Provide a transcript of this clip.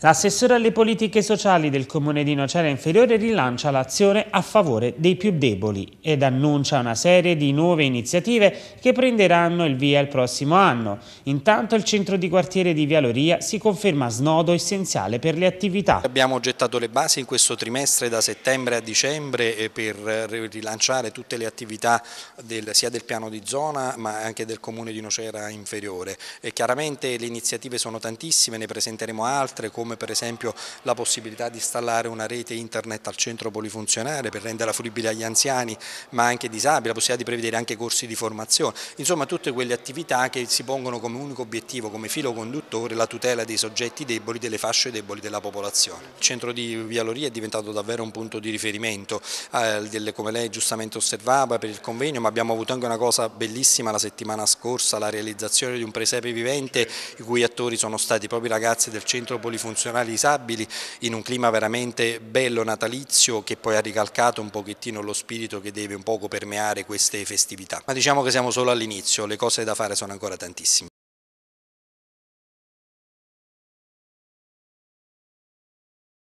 L'assessore alle politiche sociali del comune di Nocera Inferiore rilancia l'azione a favore dei più deboli ed annuncia una serie di nuove iniziative che prenderanno il via il prossimo anno. Intanto il centro di quartiere di Vialoria si conferma snodo essenziale per le attività. Abbiamo gettato le basi in questo trimestre da settembre a dicembre eh, per rilanciare tutte le attività del, sia del piano di zona ma anche del comune di Nocera Inferiore. E chiaramente le iniziative sono tantissime, ne presenteremo altre come come per esempio la possibilità di installare una rete internet al centro polifunzionale per renderla fruibile agli anziani ma anche disabili, la possibilità di prevedere anche corsi di formazione, insomma tutte quelle attività che si pongono come unico obiettivo, come filo conduttore la tutela dei soggetti deboli, delle fasce deboli della popolazione. Il centro di Via Loria è diventato davvero un punto di riferimento, eh, come lei giustamente osservava per il convegno, ma abbiamo avuto anche una cosa bellissima la settimana scorsa, la realizzazione di un presepe vivente i cui attori sono stati proprio i ragazzi del centro polifunzionale funzionali disabili in un clima veramente bello natalizio che poi ha ricalcato un pochettino lo spirito che deve un poco permeare queste festività. Ma diciamo che siamo solo all'inizio, le cose da fare sono ancora tantissime.